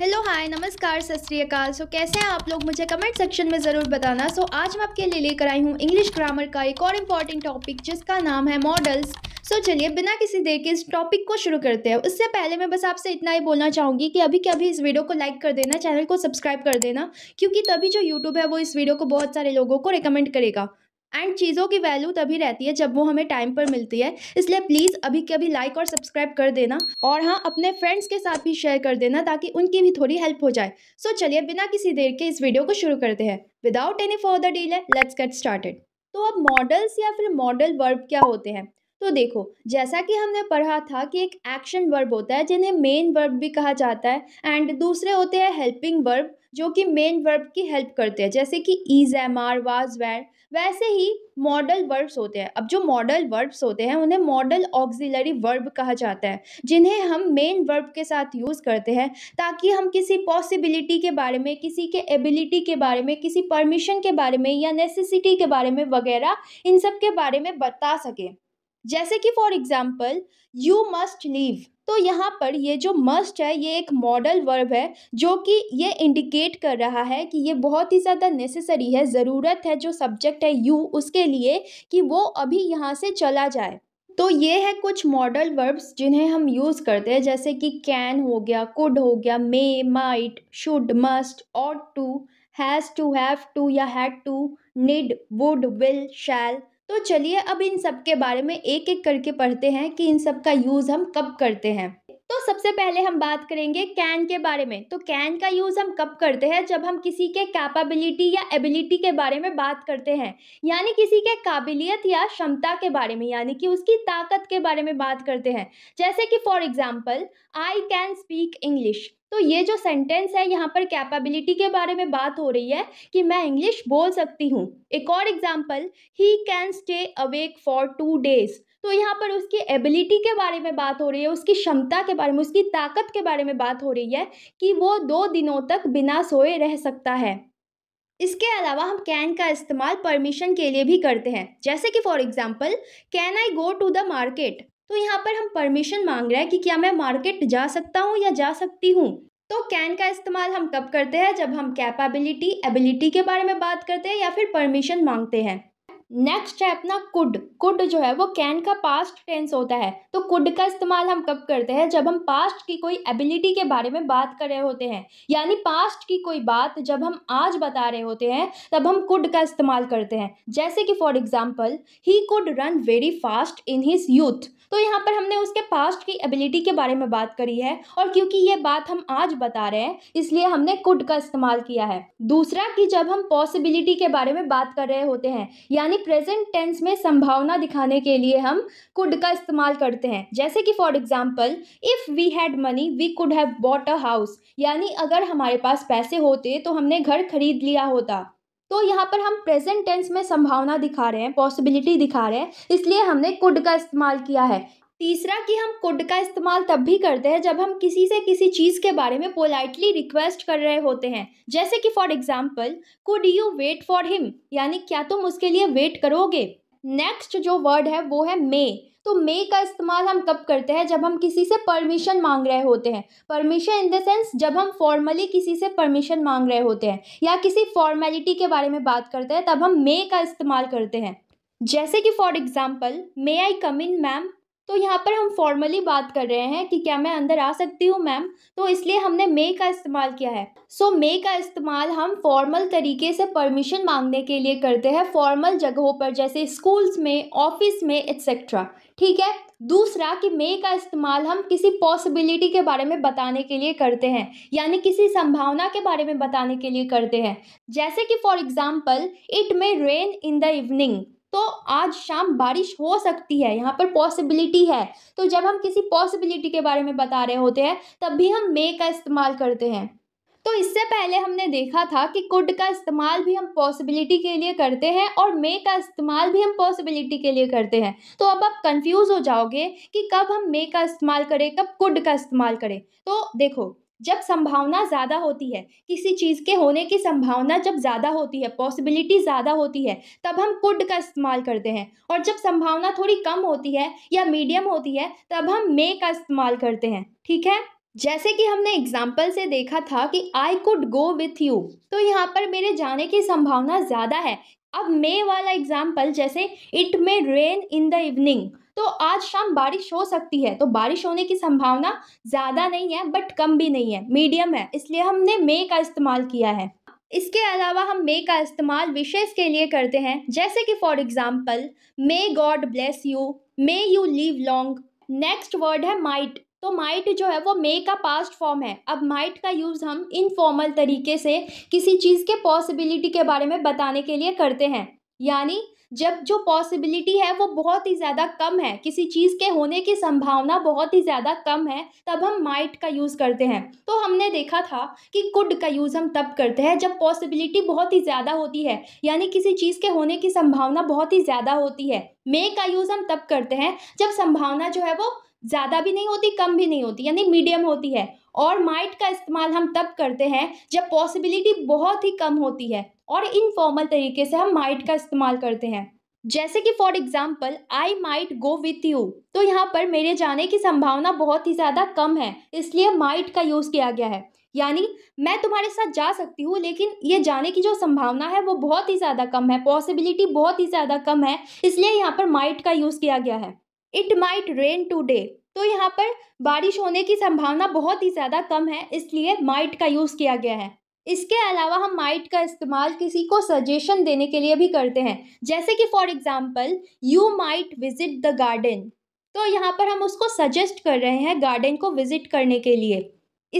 hello hi नमस्कार सत श्रीकाल सो कैसे हैं आप लोग मुझे कमेंट सेक्शन में ज़रूर बताना सो so, आज मैं आपके लिए लेकर आई हूँ इंग्लिश ग्रामर का एक और इम्पॉर्टेंट टॉपिक जिसका नाम है मॉडल्स सो so, चलिए बिना किसी देर के इस टॉपिक को शुरू करते हैं उससे पहले मैं बस आपसे इतना ही बोलना चाहूँगी कि अभी के अभी इस वीडियो को लाइक कर देना चैनल को सब्सक्राइब कर देना क्योंकि तभी जो यूट्यूब है वो इस वीडियो को बहुत सारे लोगों को रिकमेंड करेगा एंड चीज़ों की वैल्यू तभी रहती है जब वो हमें टाइम पर मिलती है इसलिए प्लीज़ अभी के अभी लाइक और सब्सक्राइब कर देना और हाँ अपने फ्रेंड्स के साथ भी शेयर कर देना ताकि उनकी भी थोड़ी हेल्प हो जाए सो so, चलिए बिना किसी देर के इस वीडियो को शुरू करते हैं without any further delay let's get started तो अब मॉडल्स या फिर मॉडल वर्ब क्या होते हैं तो देखो जैसा कि हमने पढ़ा था कि एक एक्शन वर्ब होता है जिन्हें मेन वर्ब भी कहा जाता है एंड दूसरे होते हैं हेल्पिंग वर्ब जो कि मेन वर्ब की हेल्प करते हैं जैसे कि ईज एम आर वाज वैर वैसे ही मॉडल वर्ब्स होते हैं अब जो मॉडल वर्ब्स होते हैं उन्हें मॉडल ऑक्सिलरी वर्ब कहा जाता है जिन्हें हम मेन वर्ब के साथ यूज़ करते हैं ताकि हम किसी पॉसिबिलिटी के बारे में किसी के एबिलिटी के बारे में किसी परमिशन के बारे में या नेसेसिटी के बारे में वगैरह इन सब के बारे में बता सकें जैसे कि for example you must leave तो यहाँ पर ये जो मस्ट है ये एक मॉडल वर्ब है जो कि ये इंडिकेट कर रहा है कि ये बहुत ही ज़्यादा नेसेसरी है ज़रूरत है जो सब्जेक्ट है यू उसके लिए कि वो अभी यहाँ से चला जाए तो ये है कुछ मॉडल वर्ब्स जिन्हें हम यूज़ करते हैं जैसे कि कैन हो गया कुड हो गया may might should must ought to has to have to या had to need would will shall तो चलिए अब इन सब के बारे में एक एक करके पढ़ते हैं कि इन सब का यूज़ हम कब करते हैं तो सबसे पहले हम बात करेंगे कैन के बारे में तो कैन का यूज़ हम कब करते हैं जब हम किसी के कैपेबिलिटी या एबिलिटी के बारे में बात करते हैं यानी किसी के काबिलियत या क्षमता के बारे में यानी कि उसकी ताकत के बारे में बात करते हैं जैसे कि for example I can speak English तो ये जो सेंटेंस है यहाँ पर कैपेबिलिटी के बारे में बात हो रही है कि मैं इंग्लिश बोल सकती हूँ एक और example he can stay awake for two days तो यहाँ पर उसकी एबिलिटी के बारे में बात हो रही है उसकी क्षमता के बारे में उसकी ताकत के बारे में बात हो रही है कि वो दो दिनों तक बिना सोए रह सकता है इसके अलावा हम कैन का इस्तेमाल परमिशन के लिए भी करते हैं जैसे कि for example can I go to the market तो यहाँ पर हम परमिशन मांग रहे हैं कि क्या मैं मार्केट जा सकता हूँ या जा सकती हूँ तो कैन का इस्तेमाल हम कब करते हैं जब हम कैपेबिलिटी एबिलिटी के बारे में बात करते हैं या फिर परमिशन मांगते हैं नेक्स्ट है अपना कुड कुड जो है वो कैन का पास्ट टेंस होता है तो कुड का इस्तेमाल हम कब करते हैं जब हम पास्ट की कोई एबिलिटी के बारे में बात कर रहे होते हैं यानी पास्ट की कोई बात जब हम आज बता रहे होते हैं तब हम कुड का इस्तेमाल करते हैं जैसे कि for example he could run very fast in his youth तो यहाँ पर हमने उसके पास्ट की एबिलिटी के बारे में बात करी है और क्योंकि ये बात हम आज बता रहे हैं इसलिए हमने कुड का इस्तेमाल किया है दूसरा कि जब हम पॉसिबिलिटी के बारे में बात कर रहे होते हैं यानी प्रेजेंट टेंस में संभावना दिखाने के लिए हम कुड का इस्तेमाल करते हैं जैसे कि for example if we had money we could have bought a house यानी अगर हमारे पास पैसे होते तो हमने घर खरीद लिया होता तो यहाँ पर हम प्रेजेंट टेंस में संभावना दिखा रहे हैं पॉसिबिलिटी दिखा रहे हैं इसलिए हमने कुड का इस्तेमाल किया है तीसरा कि हम कुड का इस्तेमाल तब भी करते हैं जब हम किसी से किसी चीज़ के बारे में पोलाइटली रिक्वेस्ट कर रहे होते हैं जैसे कि for example could you wait for him यानी क्या तुम उसके लिए वेट करोगे नेक्स्ट जो वर्ड है वो है मे तो मे का इस्तेमाल हम कब करते हैं जब हम किसी से परमिशन मांग रहे होते हैं परमिशन इन द सेंस जब हम फॉर्मली किसी से परमिशन मांग रहे होते हैं या किसी फॉर्मेलिटी के बारे में बात करते हैं तब हम मे का इस्तेमाल करते हैं जैसे कि for example may I come in ma'am तो यहाँ पर हम फॉर्मली बात कर रहे हैं कि क्या मैं अंदर आ सकती हूँ मैम तो इसलिए हमने मे का इस्तेमाल किया है सो so, मे का इस्तेमाल हम फॉर्मल तरीके से परमिशन मांगने के लिए करते हैं फॉर्मल जगहों पर जैसे स्कूल्स में ऑफिस में एक्सेट्रा ठीक है दूसरा कि मे का इस्तेमाल हम किसी पॉसिबिलिटी के बारे में बताने के लिए करते हैं यानी किसी संभावना के बारे में बताने के लिए करते हैं जैसे कि for example it may rain in the evening तो आज शाम बारिश हो सकती है यहाँ पर पॉसिबिलिटी है तो जब हम किसी पॉसिबिलिटी के बारे में बता रहे होते हैं तब भी हम मे का इस्तेमाल करते हैं तो इससे पहले हमने देखा था कि कुड का इस्तेमाल भी हम पॉसिबिलिटी के लिए करते हैं और मे का इस्तेमाल भी हम पॉसिबिलिटी के लिए करते हैं तो अब आप कंफ्यूज हो जाओगे कि कब हम मे का इस्तेमाल करें कब कुड का इस्तेमाल करें तो देखो जब संभावना ज़्यादा होती है किसी चीज़ के होने की संभावना जब ज़्यादा होती है पॉसिबिलिटी ज़्यादा होती है तब हम कुड का इस्तेमाल करते हैं और जब संभावना थोड़ी कम होती है या मीडियम होती है तब हम मे का इस्तेमाल करते हैं ठीक है जैसे कि हमने एग्जाम्पल से देखा था कि I could go with you तो यहाँ पर मेरे जाने की संभावना ज़्यादा है अब मे वाला एग्जाम्पल जैसे it may rain in the evening तो आज शाम बारिश हो सकती है तो बारिश होने की संभावना ज़्यादा नहीं है बट कम भी नहीं है मीडियम है इसलिए हमने मे का इस्तेमाल किया है इसके अलावा हम मे का इस्तेमाल विशेष के लिए करते हैं जैसे कि for example may God bless you may you live long next word है माइट तो माइट जो है वो मे का पास्ट फॉर्म है अब माइट का यूज़ हम इनफॉर्मल तरीके से किसी चीज़ के पॉसिबिलिटी के बारे में बताने के लिए करते हैं यानी जब जो पॉसिबिलिटी है वो बहुत ही ज़्यादा कम है किसी चीज़ के होने की संभावना बहुत ही ज़्यादा कम है तब हम माइट का यूज़ करते हैं तो हमने देखा था कि कुड का यूज़ हम तब करते हैं जब पॉसिबिलिटी बहुत ही ज़्यादा होती है यानी किसी चीज़ के होने की संभावना बहुत ही ज़्यादा होती है मे का यूज़ हम तब करते हैं जब संभावना जो है वो ज़्यादा भी नहीं होती कम भी नहीं होती यानी मीडियम होती है और माइट का इस्तेमाल हम तब करते हैं जब पॉसिबिलिटी बहुत ही कम होती है और इनफॉर्मल तरीके से हम माइट का इस्तेमाल करते हैं जैसे कि for example I might go with you तो यहाँ पर मेरे जाने की संभावना बहुत ही ज़्यादा कम है इसलिए माइट का यूज़ किया गया है यानी मैं तुम्हारे साथ जा सकती हूँ लेकिन ये जाने की जो संभावना है वो बहुत ही ज़्यादा कम है पॉसिबिलिटी बहुत ही ज़्यादा कम है इसलिए यहाँ पर माइट का यूज़ किया गया है इट माइट रेन टूडे तो यहाँ पर बारिश होने की संभावना बहुत ही ज़्यादा कम है इसलिए माइट का यूज़ किया गया है इसके अलावा हम माइट का इस्तेमाल किसी को सजेशन देने के लिए भी करते हैं जैसे कि for example you might visit the garden तो यहाँ पर हम उसको सजेस्ट कर रहे हैं गार्डन को विज़िट करने के लिए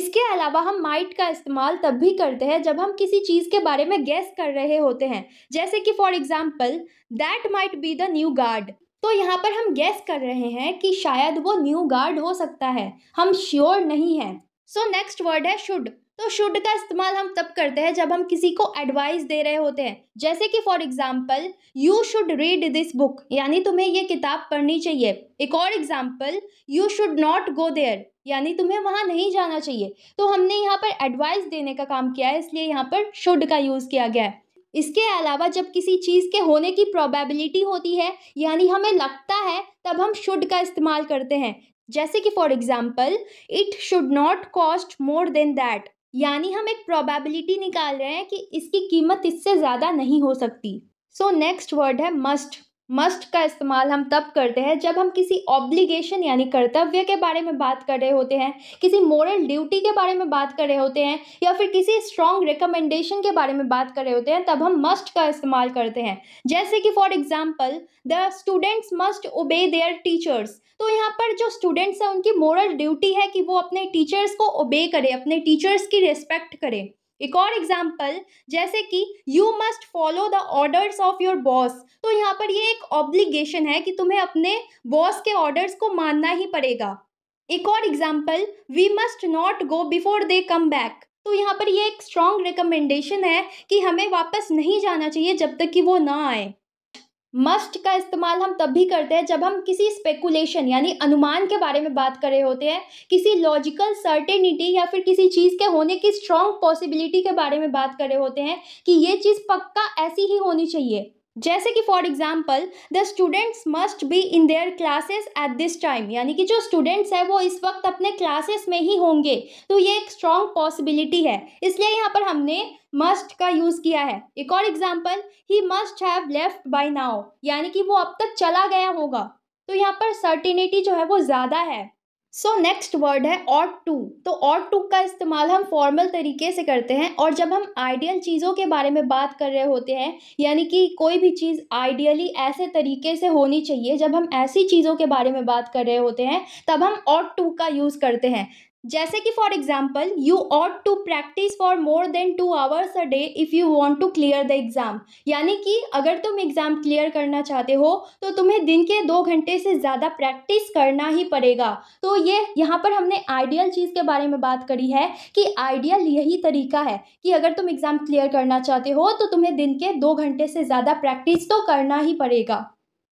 इसके अलावा हम माइट का इस्तेमाल तब भी करते हैं जब हम किसी चीज़ के बारे में गैस कर रहे होते हैं जैसे कि for example that might be the new guard तो यहाँ पर हम गैस कर रहे हैं कि शायद वो न्यू गार्ड हो सकता है हम श्योर नहीं हैं सो नेक्स्ट वर्ड है शुड तो शुड का इस्तेमाल हम तब करते हैं जब हम किसी को एडवाइस दे रहे होते हैं जैसे कि for example you should read this book यानी तुम्हें ये किताब पढ़नी चाहिए एक और example you should not go there यानी तुम्हें वहाँ नहीं जाना चाहिए तो हमने यहाँ पर एडवाइस देने का काम किया है इसलिए यहाँ पर शुड का यूज़ किया गया है इसके अलावा जब किसी चीज़ के होने की प्रोबेबिलिटी होती है यानी हमें लगता है तब हम शुड का इस्तेमाल करते हैं जैसे कि for example it should not cost more than that यानी हम एक प्रोबेबिलिटी निकाल रहे हैं कि इसकी कीमत इससे ज़्यादा नहीं हो सकती सो नेक्स्ट वर्ड है मस्ट मस्ट का इस्तेमाल हम तब करते हैं जब हम किसी ऑब्लिगेशन यानी कर्तव्य के बारे में बात कर रहे होते हैं किसी मॉरल ड्यूटी के बारे में बात कर रहे होते हैं या फिर किसी स्ट्रॉन्ग रिकमेंडेशन के बारे में बात कर रहे होते हैं तब हम मस्ट का इस्तेमाल करते हैं जैसे कि for example the students must obey their teachers तो यहाँ पर जो स्टूडेंट्स हैं उनकी मॉरल ड्यूटी है कि वो अपने टीचर्स को ओबे करें अपने टीचर्स की रिस्पेक्ट करें एक और एग्जाम्पल जैसे कि you must follow the orders of your boss तो यहाँ पर ये एक ऑब्लिगेशन है कि तुम्हें अपने बॉस के ऑर्डर्स को मानना ही पड़ेगा एक और example we must not go before they come back तो यहाँ पर ये एक स्ट्रॉन्ग रिकमेंडेशन है कि हमें वापस नहीं जाना चाहिए जब तक कि वो ना आए मस्ट का इस्तेमाल हम तब भी करते हैं जब हम किसी स्पेकुलेशन यानी अनुमान के बारे में बात कर रहे होते हैं किसी लॉजिकल सर्टेनिटी या फिर किसी चीज़ के होने की स्ट्रॉन्ग पॉसिबिलिटी के बारे में बात कर रहे होते हैं कि ये चीज़ पक्का ऐसी ही होनी चाहिए जैसे कि for example the students must be in their classes at this time यानी कि जो स्टूडेंट्स हैं वो इस वक्त अपने क्लासेस में ही होंगे तो ये एक स्ट्रॉन्ग पॉसिबिलिटी है इसलिए यहाँ पर हमने मस्ट का यूज़ किया है एक और example he must have left by now यानी कि वो अब तक चला गया होगा तो यहाँ पर सर्टिनिटी जो है वो ज़्यादा है सो नेक्स्ट वर्ड है और टू तो और टू का इस्तेमाल हम फॉर्मल तरीके से करते हैं और जब हम आइडियल चीज़ों के बारे में बात कर रहे होते हैं यानी कि कोई भी चीज़ आइडियली ऐसे तरीके से होनी चाहिए जब हम ऐसी चीज़ों के बारे में बात कर रहे होते हैं तब हम और टू का यूज़ करते हैं जैसे कि for example you ought to practise for more than two hours a day if you want to clear the exam यानी कि अगर तुम एग्ज़ाम क्लियर करना चाहते हो तो तुम्हें दिन के दो घंटे से ज़्यादा प्रैक्टिस करना ही पड़ेगा तो ये यहाँ पर हमने आइडियल चीज़ के बारे में बात करी है कि आइडियल यही तरीका है कि अगर तुम एग्ज़ाम क्लियर करना चाहते हो तो तुम्हें दिन के दो घंटे से ज़्यादा प्रैक्टिस तो करना ही पड़ेगा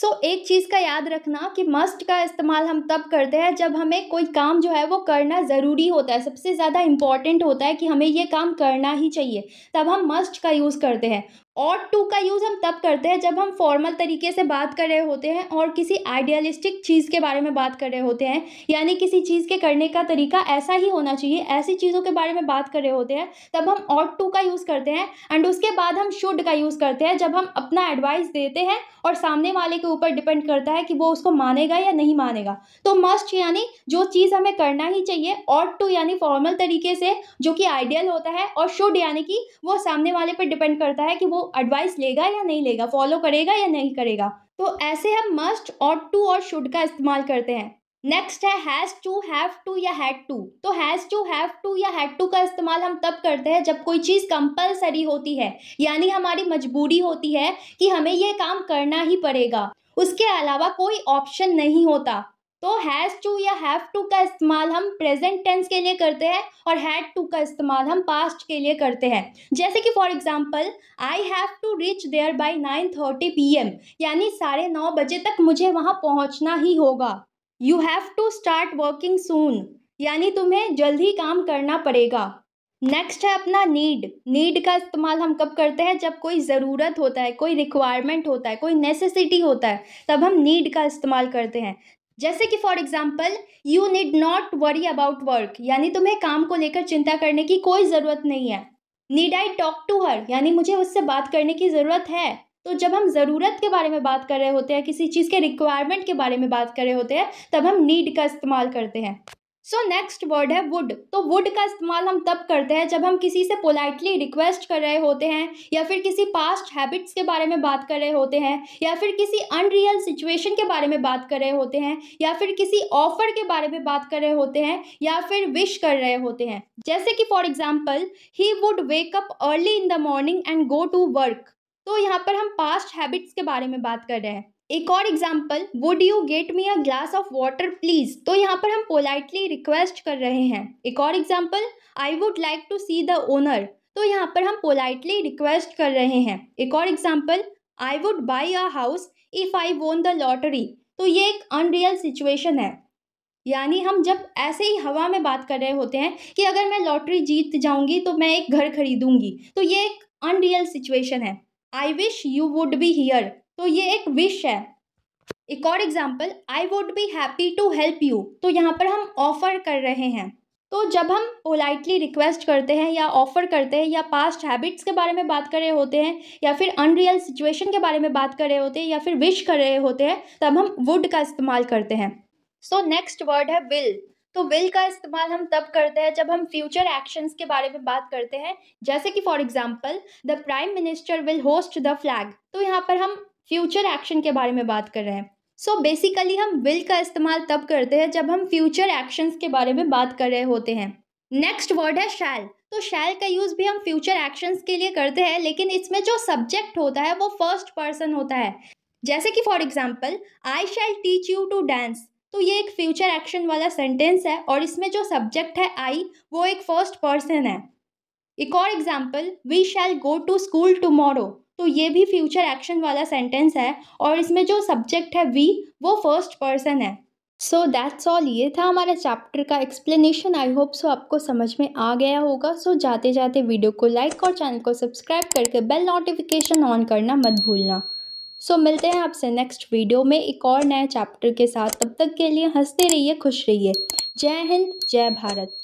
सो so, एक चीज़ का याद रखना कि मस्ट का इस्तेमाल हम तब करते हैं जब हमें कोई काम जो है वो करना ज़रूरी होता है सबसे ज़्यादा इम्पॉर्टेंट होता है कि हमें ये काम करना ही चाहिए तब हम मस्ट का यूज़ करते हैं और टू का यूज़ हम तब करते हैं जब हम फॉर्मल तरीके से बात कर रहे होते हैं और किसी आइडियलिस्टिक चीज़ के बारे में बात कर रहे होते हैं यानी किसी चीज़ के करने का तरीका ऐसा ही होना चाहिए ऐसी चीज़ों के बारे में बात कर रहे होते हैं तब हम और टू का यूज़ करते हैं एंड उसके बाद हम शुड का यूज़ करते हैं जब हम अपना एडवाइस देते हैं और सामने वाले के ऊपर डिपेंड करता है कि वो उसको मानेगा या नहीं मानेगा तो मस्ट यानी जो चीज़ हमें करना ही चाहिए और टू यानी फॉर्मल तरीके से जो कि आइडियल होता है और शुड यानी कि वो सामने वाले पर डिपेंड करता है कि वो एडवाइस लेगा या नहीं लेगा फॉलो करेगा या नहीं करेगा तो ऐसे हम मस्ट और टू और शुड का इस्तेमाल करते हैं नेक्स्ट है हैज़ टू हैव टू या हैड टू तो हैज़ टू हैव टू या हैड टू का इस्तेमाल हम तब करते हैं जब कोई चीज़ कंपलसरी होती है यानी हमारी मजबूरी होती है कि हमें यह काम करना ही पड़ेगा उसके अलावा कोई ऑप्शन नहीं होता तो हैज़ टू या हैव टू का इस्तेमाल हम प्रेजेंट टेंस के लिए करते हैं और हैड टू का इस्तेमाल हम पास्ट के लिए करते हैं जैसे कि for example I have to reach there by nine thirty P M यानी साढ़े नौ बजे तक मुझे वहाँ पहुँचना ही होगा you have to start working soon यानी तुम्हें जल्द ही काम करना पड़ेगा नेक्स्ट है अपना नीड नीड का इस्तेमाल हम कब करते हैं जब कोई ज़रूरत होता है कोई रिक्वायरमेंट होता है कोई नेसेसिटी होता है तब हम नीड का इस्तेमाल करते हैं जैसे कि for example you need not worry about work यानी तुम्हें काम को लेकर चिंता करने की कोई ज़रूरत नहीं है need I talk to her यानी मुझे उससे बात करने की ज़रूरत है तो जब हम ज़रूरत के बारे में बात कर रहे होते हैं किसी चीज़ के रिक्वायरमेंट के बारे में बात कर रहे होते हैं तब हम नीड का इस्तेमाल करते हैं सो नेक्स्ट वर्ड है वुड तो वुड का इस्तेमाल हम तब करते हैं जब हम किसी से पोलाइटली रिक्वेस्ट कर रहे होते हैं या फिर किसी पास्ट हैबिट्स के बारे में बात कर रहे होते हैं या फिर किसी अनरियल सिचुएशन के बारे में बात कर रहे होते हैं या फिर किसी ऑफर के बारे में बात कर रहे होते हैं या फिर विश कर रहे होते हैं जैसे कि for example he would wake up early in the morning and go to work तो यहाँ पर हम पास्ट हैबिट्स के बारे में बात कर रहे हैं एक और example would you get me a glass of water please तो यहाँ पर हम पोलाइटली रिक्वेस्ट कर रहे हैं एक और example I would like to see the owner तो यहाँ पर हम पोलाइटली रिक्वेस्ट कर रहे हैं एक और example I would buy a house if I won the lottery तो ये एक अनरियल सिचुएशन है यानी हम जब ऐसे ही हवा में बात कर रहे होते हैं कि अगर मैं लॉटरी जीत जाऊंगी तो मैं एक घर खरीदूंगी तो ये एक अनरियल सिचुएशन है I wish you would be here तो ये एक विश है एक और example I would be happy to help you तो यहाँ पर हम ऑफ़र कर रहे हैं तो जब हम पोलाइटली रिक्वेस्ट करते हैं या ऑफ़र करते हैं या पास्ट हैबिट्स के बारे में बात कर रहे होते हैं या फिर अनरियल सिचुएशन के बारे में बात कर रहे होते हैं या फिर विश कर रहे होते हैं तब हम वुड का इस्तेमाल करते हैं सो नेक्स्ट वर्ड है विल तो विल का इस्तेमाल हम तब करते हैं जब हम फ्यूचर एक्शंस के बारे में बात करते हैं जैसे कि for example the prime minister will host the flag तो यहाँ पर हम फ्यूचर एक्शन के बारे में बात कर रहे हैं सो so बेसिकली हम विल का इस्तेमाल तब करते हैं जब हम फ्यूचर एक्शंस के बारे में बात कर रहे होते हैं नेक्स्ट वर्ड है शैल तो शैल का यूज़ भी हम फ्यूचर एक्शंस के लिए करते हैं लेकिन इसमें जो सब्जेक्ट होता है वो फर्स्ट पर्सन होता है जैसे कि for example I shall teach you to dance तो ये एक फ्यूचर एक्शन वाला सेंटेंस है और इसमें जो सब्जेक्ट है आई वो एक फर्स्ट पर्सन है एक और example we shall go to school tomorrow तो ये भी फ्यूचर एक्शन वाला सेंटेंस है और इसमें जो सब्जेक्ट है वी वो फर्स्ट पर्सन है सो दैट्स ऑल ये था हमारा चैप्टर का एक्सप्लेनेशन आई होप सो आपको समझ में आ गया होगा सो so, जाते जाते वीडियो को लाइक और चैनल को सब्सक्राइब करके बेल नोटिफिकेशन ऑन करना मत भूलना सो so, मिलते हैं आपसे नेक्स्ट वीडियो में एक और नए चैप्टर के साथ तब तक के लिए हंसते रहिए खुश रहिए जय हिंद जय भारत